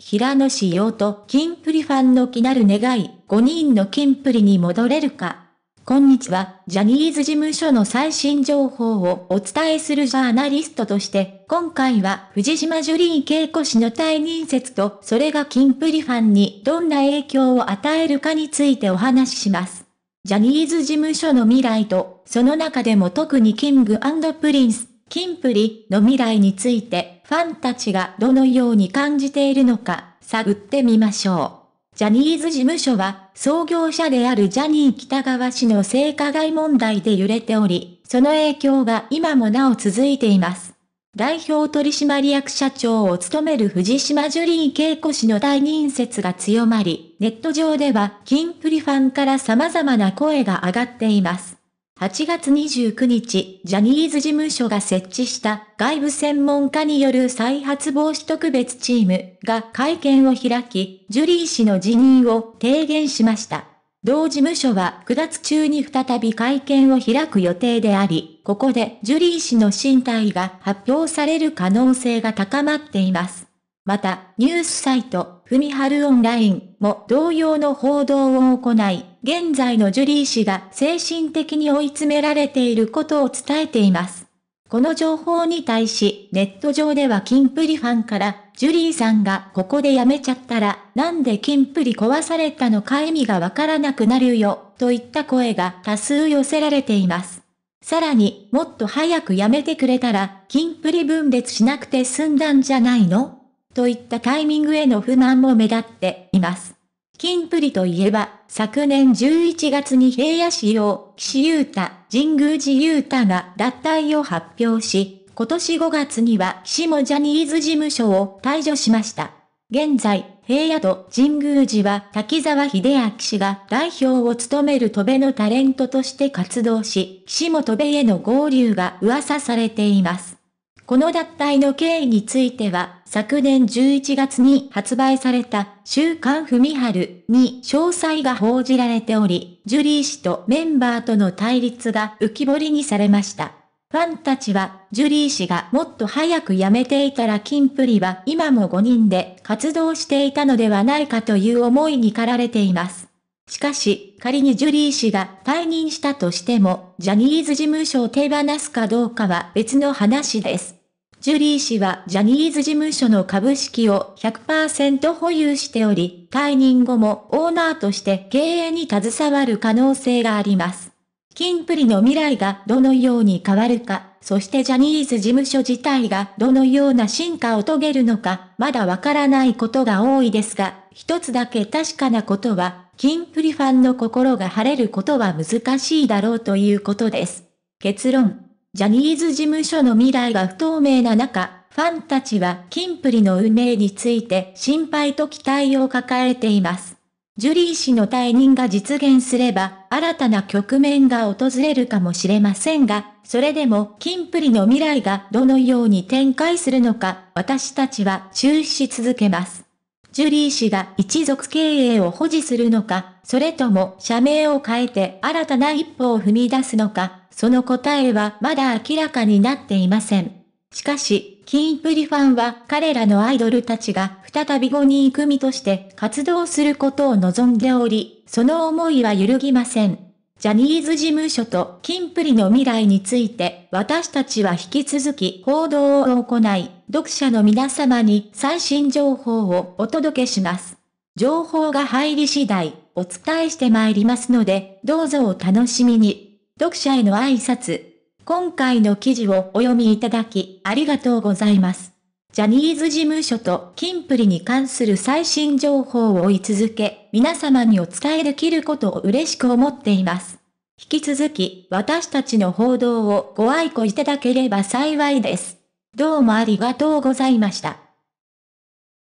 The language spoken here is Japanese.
平野紫耀と金プリファンの気なる願い、5人の金プリに戻れるか。こんにちは、ジャニーズ事務所の最新情報をお伝えするジャーナリストとして、今回は藤島ジュリー景子氏の退任説と、それが金プリファンにどんな影響を与えるかについてお話しします。ジャニーズ事務所の未来と、その中でも特にキングプリンス、キンプリの未来についてファンたちがどのように感じているのか探ってみましょう。ジャニーズ事務所は創業者であるジャニー北川氏の性加害問題で揺れており、その影響が今もなお続いています。代表取締役社長を務める藤島ジュリー恵子氏の退任説が強まり、ネット上では、キンプリファンから様々な声が上がっています。8月29日、ジャニーズ事務所が設置した外部専門家による再発防止特別チームが会見を開き、ジュリー氏の辞任を提言しました。同事務所は9月中に再び会見を開く予定であり、ここでジュリー氏の進退が発表される可能性が高まっています。また、ニュースサイト、ふみはるオンラインも同様の報道を行い、現在のジュリー氏が精神的に追い詰められていることを伝えています。この情報に対し、ネット上ではキンプリファンから、ジュリーさんがここで辞めちゃったら、なんでキンプリ壊されたのか意味がわからなくなるよ、といった声が多数寄せられています。さらに、もっと早く辞めてくれたら、キンプリ分裂しなくて済んだんじゃないのといったタイミングへの不満も目立っています。金プリといえば、昨年11月に平野市用、岸優太、神宮寺優太が脱退を発表し、今年5月には岸もジャニーズ事務所を退所しました。現在、平野と神宮寺は滝沢秀明氏が代表を務める戸部のタレントとして活動し、岸も戸部への合流が噂されています。この脱退の経緯については、昨年11月に発売された、週刊文春に詳細が報じられており、ジュリー氏とメンバーとの対立が浮き彫りにされました。ファンたちは、ジュリー氏がもっと早く辞めていたら金プリは今も5人で活動していたのではないかという思いに駆られています。しかし、仮にジュリー氏が退任したとしても、ジャニーズ事務所を手放すかどうかは別の話です。ジュリー氏はジャニーズ事務所の株式を100%保有しており、退任後もオーナーとして経営に携わる可能性があります。金プリの未来がどのように変わるか、そしてジャニーズ事務所自体がどのような進化を遂げるのか、まだわからないことが多いですが、一つだけ確かなことは、金プリファンの心が晴れることは難しいだろうということです。結論。ジャニーズ事務所の未来が不透明な中、ファンたちは金プリの運命について心配と期待を抱えています。ジュリー氏の退任が実現すれば、新たな局面が訪れるかもしれませんが、それでも金プリの未来がどのように展開するのか、私たちは注視し続けます。ジュリー氏が一族経営を保持するのか、それとも社名を変えて新たな一歩を踏み出すのか、その答えはまだ明らかになっていません。しかし、キンプリファンは彼らのアイドルたちが再び5人組として活動することを望んでおり、その思いは揺るぎません。ジャニーズ事務所とキンプリの未来について私たちは引き続き報道を行い、読者の皆様に最新情報をお届けします。情報が入り次第お伝えしてまいりますので、どうぞお楽しみに。読者への挨拶。今回の記事をお読みいただきありがとうございます。ジャニーズ事務所とキンプリに関する最新情報を追い続け、皆様にお伝えできることを嬉しく思っています。引き続き、私たちの報道をご愛顧いただければ幸いです。どうもありがとうございました。